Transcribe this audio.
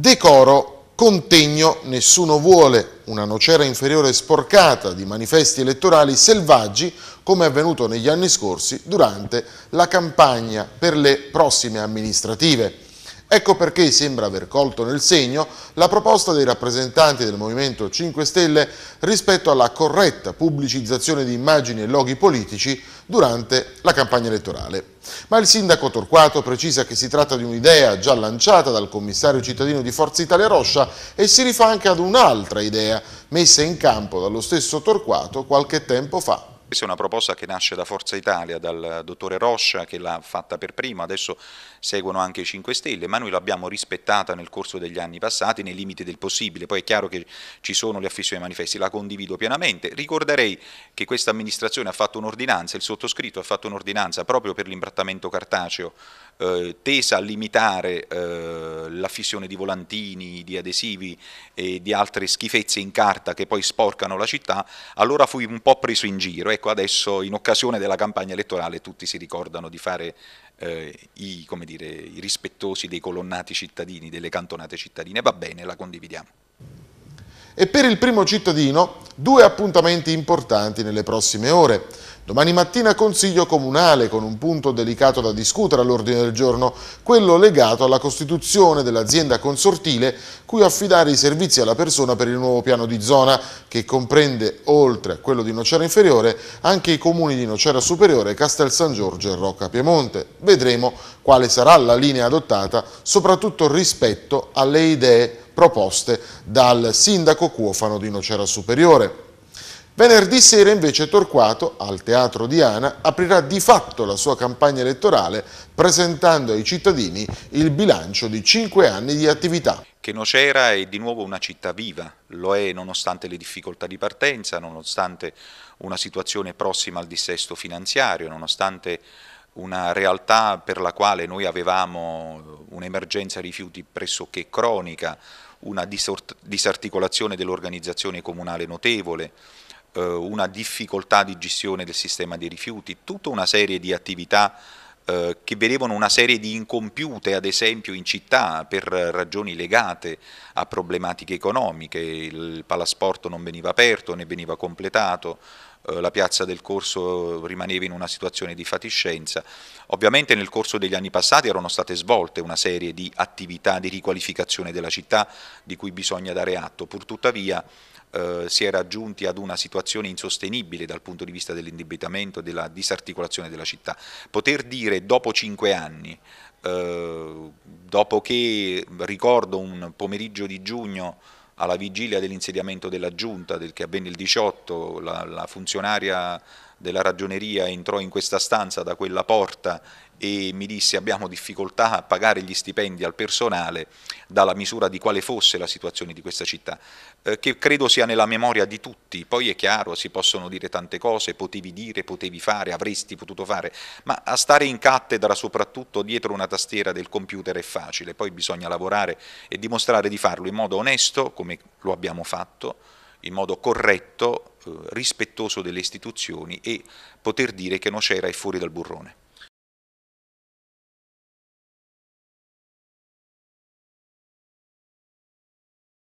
Decoro, contegno, nessuno vuole una nocera inferiore sporcata di manifesti elettorali selvaggi come è avvenuto negli anni scorsi durante la campagna per le prossime amministrative. Ecco perché sembra aver colto nel segno la proposta dei rappresentanti del Movimento 5 Stelle rispetto alla corretta pubblicizzazione di immagini e loghi politici durante la campagna elettorale. Ma il sindaco Torquato precisa che si tratta di un'idea già lanciata dal commissario cittadino di Forza Italia Roscia e si rifà anche ad un'altra idea messa in campo dallo stesso Torquato qualche tempo fa. Questa è una proposta che nasce da Forza Italia, dal dottore Roscia che l'ha fatta per primo, adesso seguono anche i 5 Stelle, ma noi l'abbiamo rispettata nel corso degli anni passati nei limiti del possibile, poi è chiaro che ci sono le affissioni dei manifesti, la condivido pienamente. Ricorderei che questa amministrazione ha fatto un'ordinanza, il sottoscritto ha fatto un'ordinanza proprio per l'imbrattamento cartaceo eh, tesa a limitare eh, la fissione di volantini, di adesivi e di altre schifezze in carta che poi sporcano la città, allora fui un po' preso in giro. Ecco, adesso in occasione della campagna elettorale tutti si ricordano di fare eh, i, dire, i rispettosi dei colonnati cittadini, delle cantonate cittadine. Va bene, la condividiamo e per il primo cittadino due appuntamenti importanti nelle prossime ore. Domani mattina Consiglio Comunale con un punto delicato da discutere all'ordine del giorno, quello legato alla costituzione dell'azienda consortile cui affidare i servizi alla persona per il nuovo piano di zona che comprende, oltre a quello di Nocera Inferiore, anche i comuni di Nocera Superiore, Castel San Giorgio e Rocca Piemonte. Vedremo quale sarà la linea adottata, soprattutto rispetto alle idee proposte dal sindaco Cuofano di Nocera Superiore. Venerdì sera invece Torquato, al Teatro Diana, aprirà di fatto la sua campagna elettorale presentando ai cittadini il bilancio di cinque anni di attività. Che Nocera è di nuovo una città viva, lo è nonostante le difficoltà di partenza, nonostante una situazione prossima al dissesto finanziario, nonostante una realtà per la quale noi avevamo un'emergenza rifiuti pressoché cronica, una disarticolazione dell'organizzazione comunale notevole, eh, una difficoltà di gestione del sistema dei rifiuti, tutta una serie di attività eh, che vedevano una serie di incompiute, ad esempio in città, per ragioni legate a problematiche economiche, il palasporto non veniva aperto né veniva completato, eh, la piazza del corso rimaneva in una situazione di fatiscenza. Ovviamente nel corso degli anni passati erano state svolte una serie di attività di riqualificazione della città di cui bisogna dare atto, pur tuttavia eh, si era giunti ad una situazione insostenibile dal punto di vista dell'indebitamento e della disarticolazione della città. Poter dire dopo cinque anni, eh, dopo che ricordo un pomeriggio di giugno alla vigilia dell'insediamento della giunta, del, che avvenne il 18, la, la funzionaria della ragioneria entrò in questa stanza da quella porta e mi disse abbiamo difficoltà a pagare gli stipendi al personale dalla misura di quale fosse la situazione di questa città, eh, che credo sia nella memoria di tutti, poi è chiaro si possono dire tante cose, potevi dire, potevi fare, avresti potuto fare, ma a stare in cattedra soprattutto dietro una tastiera del computer è facile, poi bisogna lavorare e dimostrare di farlo in modo onesto come lo abbiamo fatto, in modo corretto, eh, rispettoso delle istituzioni e poter dire che c'era e fuori dal burrone.